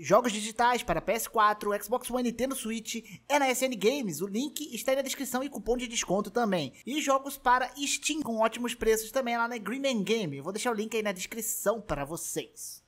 Jogos digitais para PS4, Xbox One, Nintendo Switch é na SN Games. O link está aí na descrição e cupom de desconto também. E jogos para Steam com ótimos preços também lá na Greenman Game. vou deixar o link aí na descrição para vocês.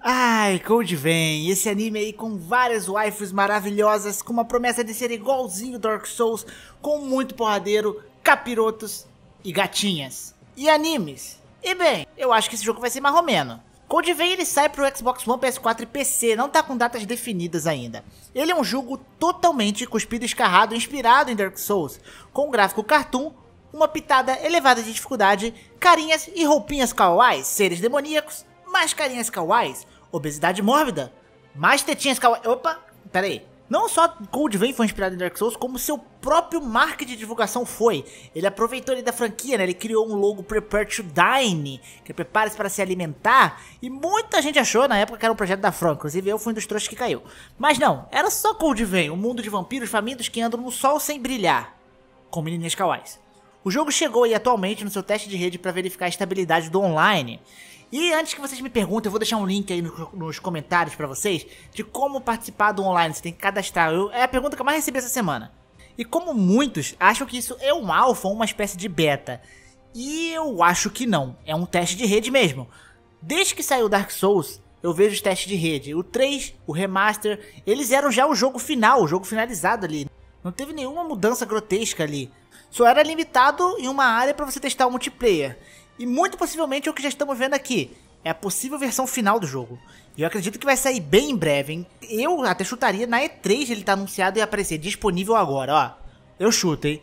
Ai, Code vem, esse anime aí com várias waifus maravilhosas, com uma promessa de ser igualzinho Dark Souls, com muito porradeiro, capirotos e gatinhas. E animes? E bem, eu acho que esse jogo vai ser marromeno. Code Vein ele sai para o Xbox One, PS4 e PC, não está com datas definidas ainda. Ele é um jogo totalmente cuspido e escarrado, inspirado em Dark Souls, com um gráfico cartoon, uma pitada elevada de dificuldade, carinhas e roupinhas kawaii, seres demoníacos, mais carinhas kawaii, obesidade mórbida, mais tetinhas kawaii... Opa, peraí. Não só Cold Vein foi inspirado em Dark Souls, como seu próprio marketing de divulgação foi. Ele aproveitou ali da franquia, né? Ele criou um logo Prepare to Dine, que é prepare-se para se alimentar, e muita gente achou na época que era um projeto da Fran, inclusive eu fui um dos trouxas que caiu. Mas não, era só Cold Vein, um mundo de vampiros famintos que andam no sol sem brilhar, com menininhas kawais. O jogo chegou aí atualmente no seu teste de rede para verificar a estabilidade do online. E antes que vocês me perguntem, eu vou deixar um link aí no, nos comentários para vocês de como participar do online. Você tem que cadastrar. Eu, é a pergunta que eu mais recebi essa semana. E como muitos acham que isso é um alfa ou uma espécie de beta. E eu acho que não. É um teste de rede mesmo. Desde que saiu Dark Souls, eu vejo os testes de rede. O 3, o remaster, eles eram já o jogo final, o jogo finalizado ali. Não teve nenhuma mudança grotesca ali. Só era limitado em uma área para você testar o multiplayer. E muito possivelmente é o que já estamos vendo aqui. É a possível versão final do jogo. E eu acredito que vai sair bem em breve, hein? Eu até chutaria na E3 ele tá anunciado e aparecer disponível agora, ó. Eu chuto, hein?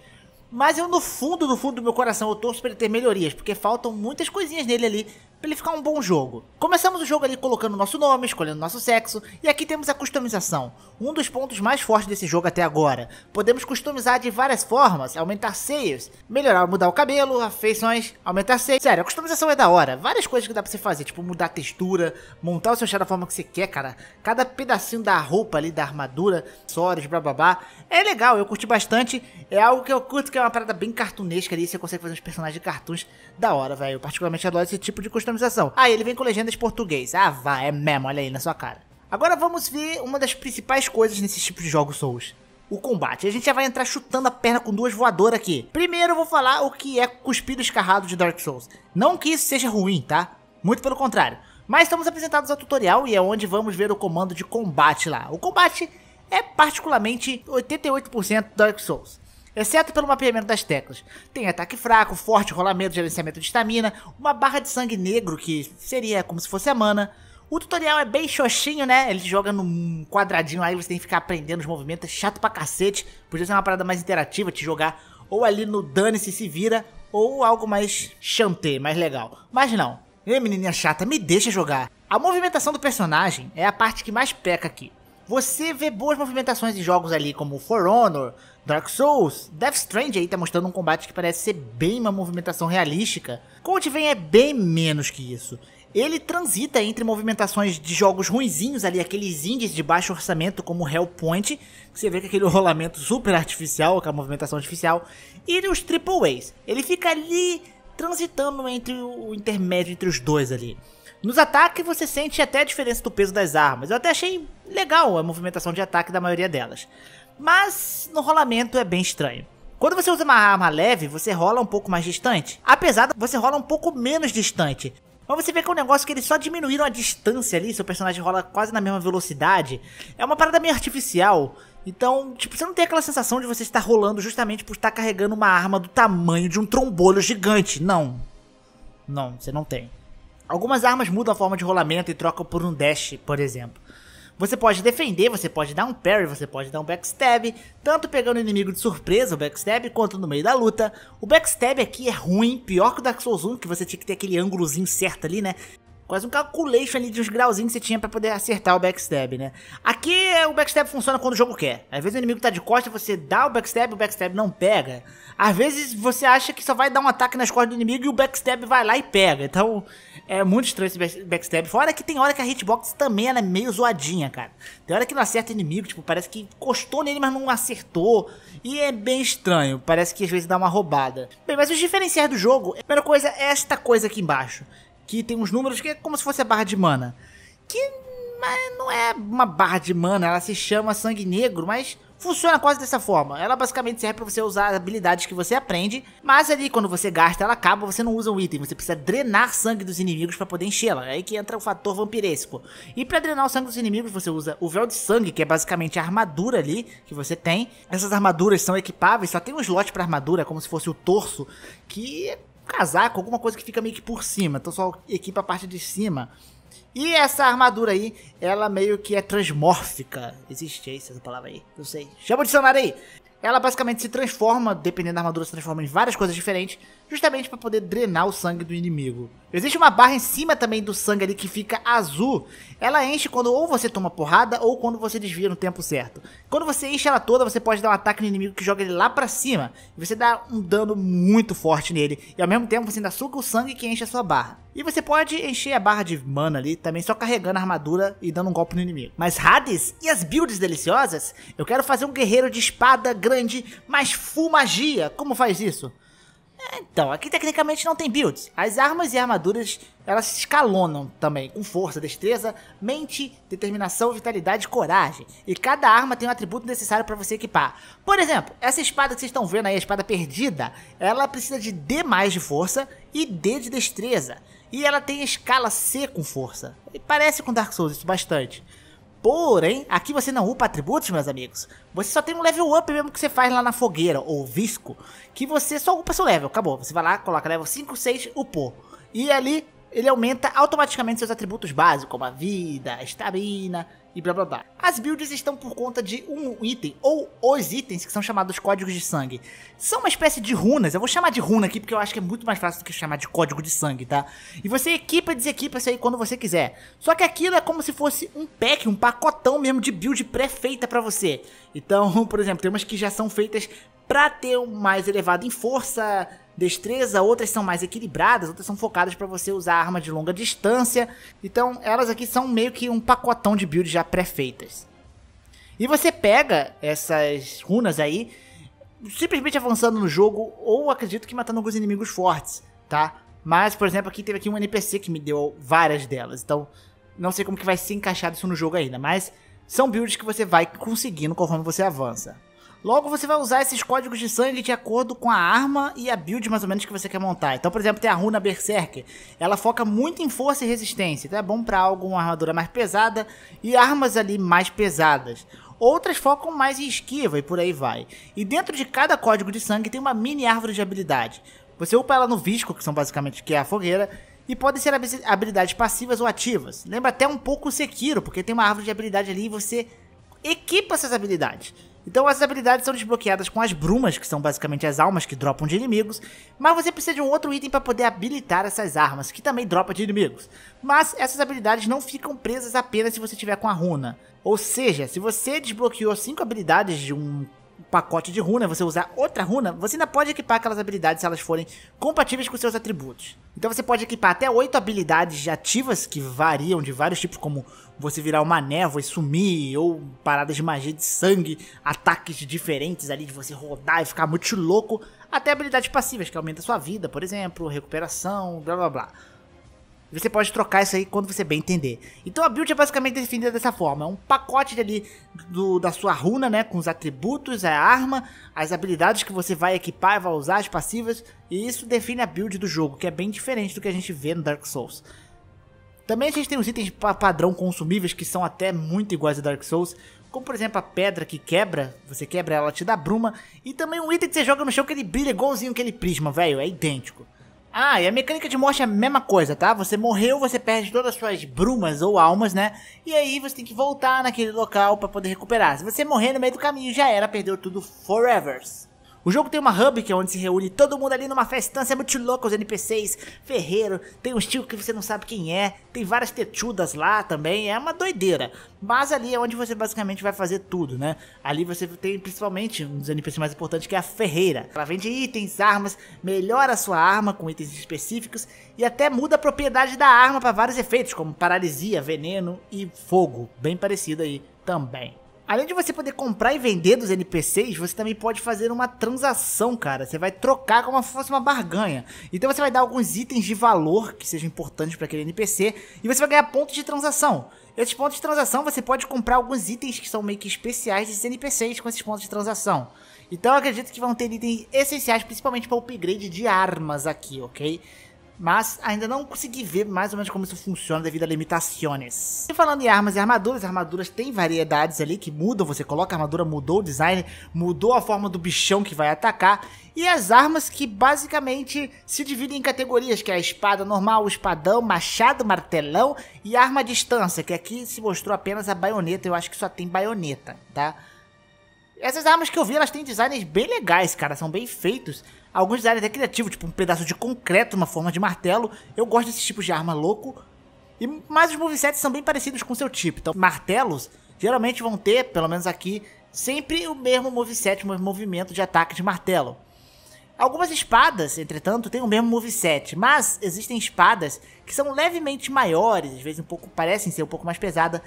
Mas eu no fundo, no fundo do meu coração, eu torço pra ele ter melhorias, porque faltam muitas coisinhas nele ali para ele ficar um bom jogo. Começamos o jogo ali colocando nosso nome, escolhendo nosso sexo, e aqui temos a customização, um dos pontos mais fortes desse jogo até agora. Podemos customizar de várias formas, aumentar seios, melhorar, mudar o cabelo, feições, aumentar seios. Sério, a customização é da hora, várias coisas que dá pra você fazer, tipo mudar a textura, montar o seu chá da forma que você quer, cara. Cada pedacinho da roupa ali, da armadura, acessórios, blá blá blá. É legal, eu curti bastante, é algo que eu curto, que é uma parada bem cartunesca ali, você consegue fazer uns personagens de cartuns da hora, velho. Eu particularmente adoro esse tipo de customização ah, ele vem com legendas português. Ah, vá, é mesmo, olha aí na sua cara. Agora vamos ver uma das principais coisas nesses tipos de jogos Souls. O combate. A gente já vai entrar chutando a perna com duas voadoras aqui. Primeiro eu vou falar o que é cuspido escarrado de Dark Souls. Não que isso seja ruim, tá? Muito pelo contrário. Mas estamos apresentados ao tutorial e é onde vamos ver o comando de combate lá. O combate é particularmente 88% Dark Souls exceto pelo mapeamento das teclas. Tem ataque fraco, forte, rolamento, gerenciamento de estamina, uma barra de sangue negro, que seria como se fosse a mana. O tutorial é bem xoxinho, né? Ele joga num quadradinho aí, você tem que ficar aprendendo os movimentos, é chato pra cacete. Podia ser uma parada mais interativa, te jogar ou ali no dane-se se vira, ou algo mais chanté, mais legal. Mas não. Ei, menininha chata, me deixa jogar. A movimentação do personagem é a parte que mais peca aqui. Você vê boas movimentações de jogos ali, como For Honor, Dark Souls, Death Stranding aí tá mostrando um combate que parece ser bem uma movimentação realística. Coldven é bem menos que isso. Ele transita entre movimentações de jogos ruinzinhos ali, aqueles indies de baixo orçamento como Hellpoint, que você vê com aquele rolamento super artificial, aquela movimentação artificial, e os Triple A's. Ele fica ali transitando entre o intermédio entre os dois ali. Nos ataques você sente até a diferença do peso das armas. Eu até achei legal a movimentação de ataque da maioria delas mas no rolamento é bem estranho. Quando você usa uma arma leve, você rola um pouco mais distante. Apesar de você rola um pouco menos distante. Mas você vê que é um negócio que eles só diminuíram a distância ali, seu personagem rola quase na mesma velocidade. É uma parada meio artificial. Então, tipo, você não tem aquela sensação de você estar rolando justamente por estar carregando uma arma do tamanho de um trombolho gigante. Não. Não, você não tem. Algumas armas mudam a forma de rolamento e trocam por um dash, por exemplo. Você pode defender, você pode dar um parry, você pode dar um backstab, tanto pegando o inimigo de surpresa, o backstab, quanto no meio da luta. O backstab aqui é ruim, pior que o Dark Souls 1, que você tinha que ter aquele ângulozinho certo ali, né? Quase um calculation ali de uns grauzinhos que você tinha pra poder acertar o backstab, né? Aqui é, o backstab funciona quando o jogo quer. Às vezes o inimigo tá de costa, você dá o backstab, e o backstab não pega. Às vezes você acha que só vai dar um ataque nas costas do inimigo e o backstab vai lá e pega. Então é muito estranho esse backstab. Fora que tem hora que a hitbox também ela é meio zoadinha, cara. Tem hora que não acerta inimigo, tipo, parece que encostou nele, mas não acertou. E é bem estranho. Parece que às vezes dá uma roubada. Bem, mas os diferenciais do jogo, a primeira coisa é esta coisa aqui embaixo. Que tem uns números que é como se fosse a barra de mana. Que mas não é uma barra de mana, ela se chama sangue negro, mas funciona quase dessa forma. Ela basicamente serve para você usar habilidades que você aprende, mas ali quando você gasta ela acaba, você não usa o item, você precisa drenar sangue dos inimigos para poder enchê-la. É aí que entra o fator vampiresco. E para drenar o sangue dos inimigos, você usa o véu de sangue, que é basicamente a armadura ali que você tem. Essas armaduras são equipáveis, só tem um slot para armadura, como se fosse o torso, que é um casaco, alguma coisa que fica meio que por cima, então só equipa a parte de cima. E essa armadura aí, ela meio que é transmórfica. Existe essa palavra aí, não sei. Chama o dicionário aí. Ela basicamente se transforma, dependendo da armadura, se transforma em várias coisas diferentes justamente para poder drenar o sangue do inimigo. Existe uma barra em cima também do sangue ali que fica azul. Ela enche quando ou você toma porrada ou quando você desvia no tempo certo. Quando você enche ela toda, você pode dar um ataque no inimigo que joga ele lá para cima. E você dá um dano muito forte nele. E ao mesmo tempo você ainda suga o sangue que enche a sua barra. E você pode encher a barra de mana ali também só carregando a armadura e dando um golpe no inimigo. Mas Hades e as builds deliciosas? Eu quero fazer um guerreiro de espada grande, mas full magia. Como faz isso? É, então, aqui tecnicamente não tem builds. As armas e armaduras, elas se escalonam também, com força, destreza, mente, determinação, vitalidade e coragem. E cada arma tem um atributo necessário para você equipar. Por exemplo, essa espada que vocês estão vendo aí, a espada perdida, ela precisa de D mais de força e D de destreza. E ela tem escala C com força. E parece com Dark Souls isso bastante. Porém, aqui você não upa atributos, meus amigos. Você só tem um level up mesmo que você faz lá na fogueira, ou visco, que você só upa seu level, acabou. Você vai lá, coloca level 5, 6, upou. E ali ele aumenta automaticamente seus atributos básicos, como a vida, a estamina e blá blá blá. As builds estão por conta de um item, ou os itens, que são chamados códigos de sangue. São uma espécie de runas, eu vou chamar de runa aqui porque eu acho que é muito mais fácil do que chamar de código de sangue, tá? E você equipa e desequipa isso aí quando você quiser. Só que aquilo é como se fosse um pack, um pacotão mesmo de build pré-feita pra você. Então, por exemplo, tem umas que já são feitas pra ter um mais elevado em força, destreza, outras são mais equilibradas, outras são focadas para você usar arma de longa distância. Então, elas aqui são meio que um pacotão de builds já pré-feitas. E você pega essas runas aí, simplesmente avançando no jogo, ou acredito que matando alguns inimigos fortes, tá? Mas, por exemplo, aqui teve aqui um NPC que me deu várias delas, então não sei como que vai ser encaixado isso no jogo ainda, mas são builds que você vai conseguindo conforme você avança. Logo, você vai usar esses códigos de sangue de acordo com a arma e a build mais ou menos que você quer montar. Então, por exemplo, tem a runa Berserker. Ela foca muito em força e resistência. Então é bom para alguma armadura mais pesada e armas ali mais pesadas outras focam mais em esquiva e por aí vai. E dentro de cada código de sangue tem uma mini árvore de habilidade. Você upa ela no visco, que são basicamente que é a fogueira, e podem ser habilidades passivas ou ativas. Lembra até um pouco o Sekiro, porque tem uma árvore de habilidade ali e você equipa essas habilidades. Então essas habilidades são desbloqueadas com as brumas, que são basicamente as almas que dropam de inimigos, mas você precisa de um outro item para poder habilitar essas armas, que também dropa de inimigos. Mas essas habilidades não ficam presas apenas se você tiver com a runa. Ou seja, se você desbloqueou 5 habilidades de um pacote de runa, você usar outra runa, você ainda pode equipar aquelas habilidades se elas forem compatíveis com seus atributos. Então você pode equipar até 8 habilidades ativas que variam de vários tipos, como você virar uma névoa e sumir, ou paradas de magia de sangue, ataques diferentes ali de você rodar e ficar muito louco, até habilidades passivas que aumenta sua vida, por exemplo, recuperação, blá blá blá. Você pode trocar isso aí quando você bem entender. Então a build é basicamente definida dessa forma. É um pacote ali do, da sua runa, né? Com os atributos, a arma, as habilidades que você vai equipar e vai usar, as passivas. E isso define a build do jogo, que é bem diferente do que a gente vê no Dark Souls. Também a gente tem os itens padrão consumíveis que são até muito iguais a Dark Souls, como por exemplo a pedra que quebra, você quebra ela te dá bruma, e também um item que você joga no chão que ele brilha igualzinho aquele prisma, velho, é idêntico. Ah, e a mecânica de morte é a mesma coisa, tá? Você morreu, você perde todas as suas brumas ou almas, né? E aí você tem que voltar naquele local para poder recuperar. Se você morrer no meio do caminho, já era, perdeu tudo forevers. O jogo tem uma hub, que é onde se reúne todo mundo ali numa festança é muito louca, os NPCs, ferreiro, tem um tio que você não sabe quem é, tem várias tetudas lá também, é uma doideira. Mas ali é onde você basicamente vai fazer tudo, né? Ali você tem principalmente um dos NPCs mais importantes que é a ferreira. Ela vende itens, armas, melhora a sua arma com itens específicos e até muda a propriedade da arma para vários efeitos, como paralisia, veneno e fogo, bem parecido aí também. Além de você poder comprar e vender dos NPCs, você também pode fazer uma transação, cara. Você vai trocar como se fosse uma barganha. Então você vai dar alguns itens de valor que sejam importantes para aquele NPC e você vai ganhar pontos de transação. Esses pontos de transação você pode comprar alguns itens que são meio que especiais desses NPCs com esses pontos de transação. Então eu acredito que vão ter itens essenciais, principalmente para o upgrade de armas aqui, ok? mas ainda não consegui ver mais ou menos como isso funciona devido a limitações. E falando em armas e armaduras, armaduras tem variedades ali que mudam, você coloca a armadura, mudou o design, mudou a forma do bichão que vai atacar, e as armas que basicamente se dividem em categorias, que é a espada normal, o espadão, machado, martelão e arma à distância, que aqui se mostrou apenas a baioneta, eu acho que só tem baioneta, tá? Essas armas que eu vi, elas têm designs bem legais, cara, são bem feitos. Alguns designs até criativos, tipo um pedaço de concreto, uma forma de martelo. Eu gosto desse tipo de arma louco. E, mas os movesets são bem parecidos com seu tipo. Então, martelos geralmente vão ter, pelo menos aqui, sempre o mesmo moveset, o mesmo movimento de ataque de martelo. Algumas espadas, entretanto, têm o mesmo moveset, mas existem espadas que são levemente maiores, às vezes um pouco parecem ser um pouco mais pesada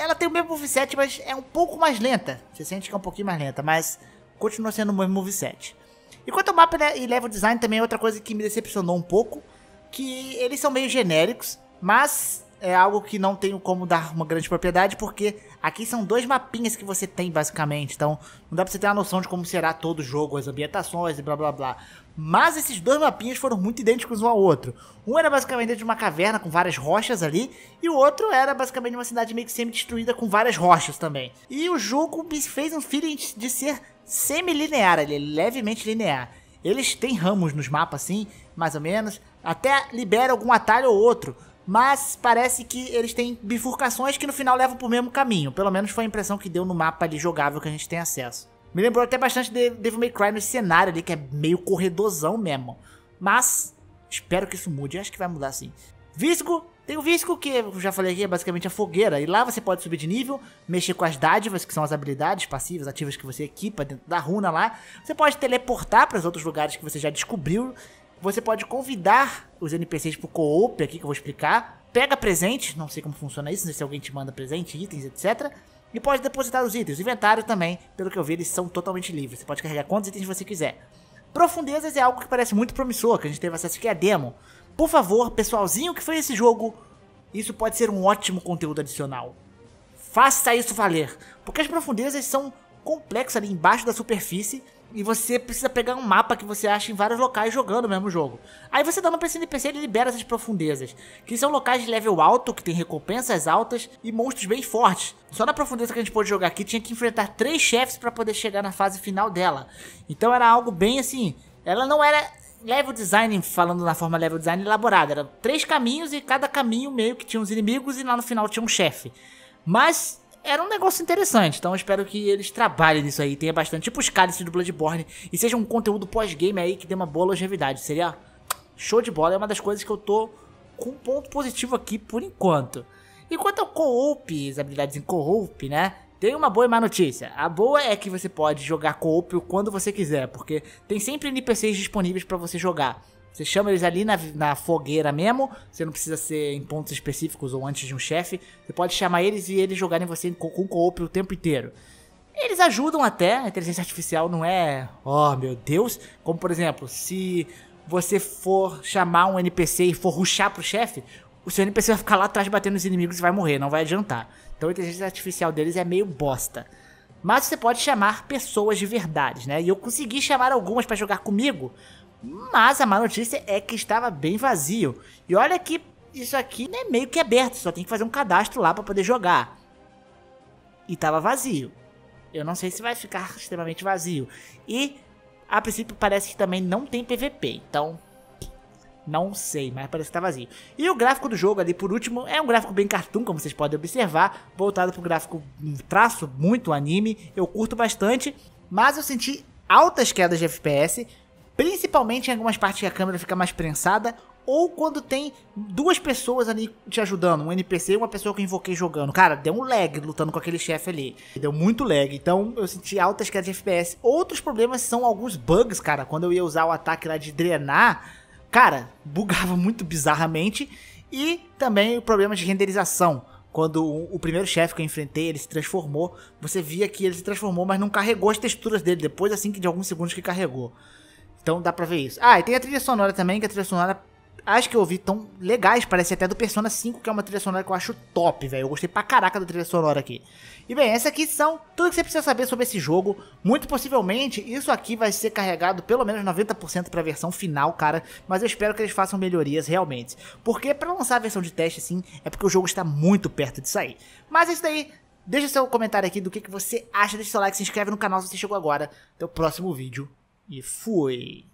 ela tem o mesmo moveset, mas é um pouco mais lenta. Você sente que é um pouquinho mais lenta, mas continua sendo o mesmo moveset. E quanto ao mapa né, e level design também é outra coisa que me decepcionou um pouco, que eles são meio genéricos, mas é algo que não tenho como dar uma grande propriedade, porque aqui são dois mapinhas que você tem, basicamente. Então, não dá pra você ter uma noção de como será todo o jogo, as ambientações e blá blá blá. Mas esses dois mapinhas foram muito idênticos um ao outro. Um era basicamente dentro de uma caverna com várias rochas ali, e o outro era basicamente uma cidade meio que semi-destruída com várias rochas também. E o jogo me fez um feeling de ser semi-linear, ele é levemente linear. Eles têm ramos nos mapas, assim, mais ou menos, até libera algum atalho ou outro, mas parece que eles têm bifurcações que no final levam pro mesmo caminho. Pelo menos foi a impressão que deu no mapa ali jogável que a gente tem acesso. Me lembrou até bastante de Devil May Cry no cenário ali, que é meio corredorzão mesmo. Mas espero que isso mude, acho que vai mudar sim. Visco, tem o Visco que eu já falei aqui, é basicamente a fogueira. E lá você pode subir de nível, mexer com as dádivas, que são as habilidades passivas, ativas que você equipa dentro da runa lá. Você pode teleportar para os outros lugares que você já descobriu você pode convidar os NPCs pro co-op aqui que eu vou explicar. Pega presente, não sei como funciona isso, não sei se alguém te manda presente, itens, etc. E pode depositar os itens. O inventário também, pelo que eu vi, eles são totalmente livres. Você pode carregar quantos itens você quiser. Profundezas é algo que parece muito promissor, que a gente teve acesso aqui à é demo. Por favor, pessoalzinho que foi esse jogo, isso pode ser um ótimo conteúdo adicional. Faça isso valer, porque as profundezas são complexas ali embaixo da superfície e você precisa pegar um mapa que você acha em vários locais jogando o mesmo jogo. Aí você dá no PC NPC ele libera essas profundezas, que são locais de level alto, que tem recompensas altas e monstros bem fortes. Só na profundeza que a gente pôde jogar aqui tinha que enfrentar três chefes para poder chegar na fase final dela. Então era algo bem assim. Ela não era level design, falando na forma level design elaborada. era três caminhos e cada caminho meio que tinha uns inimigos e lá no final tinha um chefe. Mas era um negócio interessante. Então espero que eles trabalhem nisso aí, tenha bastante, tipo os cálices do Bloodborne, e seja um conteúdo pós-game aí que dê uma boa longevidade. Seria show de bola, é uma das coisas que eu tô com um ponto positivo aqui por enquanto. E quanto ao co-op, as habilidades em co-op, né? Tem uma boa e má notícia. A boa é que você pode jogar co-op quando você quiser, porque tem sempre NPCs disponíveis para você jogar. Você chama eles ali na, na fogueira mesmo. Você não precisa ser em pontos específicos ou antes de um chefe. Você pode chamar eles e eles jogarem você com, com co-op o tempo inteiro. Eles ajudam até, a inteligência artificial não é, oh meu Deus, como por exemplo, se você for chamar um NPC e for ruxar pro chefe, o seu NPC vai ficar lá atrás batendo nos inimigos e vai morrer, não vai adiantar. Então a inteligência artificial deles é meio bosta. Mas você pode chamar pessoas de verdade, né? E eu consegui chamar algumas para jogar comigo, mas a má notícia é que estava bem vazio. E olha que isso aqui é meio que aberto, só tem que fazer um cadastro lá para poder jogar. E estava vazio. Eu não sei se vai ficar extremamente vazio. E a princípio parece que também não tem PVP, então não sei, mas parece que tá vazio. E o gráfico do jogo ali, por último, é um gráfico bem cartoon, como vocês podem observar, voltado pro gráfico um traço muito anime, eu curto bastante, mas eu senti altas quedas de FPS, Principalmente em algumas partes que a câmera fica mais prensada ou quando tem duas pessoas ali te ajudando, um NPC e uma pessoa que eu invoquei jogando. Cara, deu um lag lutando com aquele chefe ali. Deu muito lag, então eu senti altas quedas de FPS. Outros problemas são alguns bugs, cara. Quando eu ia usar o ataque lá de drenar, cara, bugava muito bizarramente. E também o problema de renderização. Quando o, o primeiro chefe que eu enfrentei, ele se transformou. Você via que ele se transformou, mas não carregou as texturas dele. Depois, assim, que de alguns segundos que carregou. Então dá pra ver isso. Ah, e tem a trilha sonora também, que a trilha sonora acho que eu ouvi tão legais, parece até do Persona 5, que é uma trilha sonora que eu acho top, velho. Eu gostei pra caraca da trilha sonora aqui. E bem, essas aqui são tudo que você precisa saber sobre esse jogo. Muito possivelmente, isso aqui vai ser carregado pelo menos 90% pra versão final, cara. Mas eu espero que eles façam melhorias realmente. Porque pra lançar a versão de teste, assim, é porque o jogo está muito perto de sair. Mas é isso daí, deixa seu comentário aqui do que, que você acha, deixa seu like, se inscreve no canal se você chegou agora. Até o próximo vídeo. E fui!